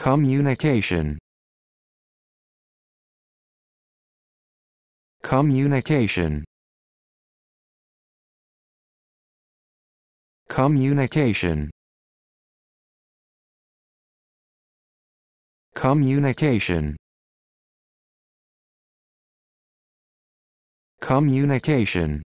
Communication Communication Communication Communication Communication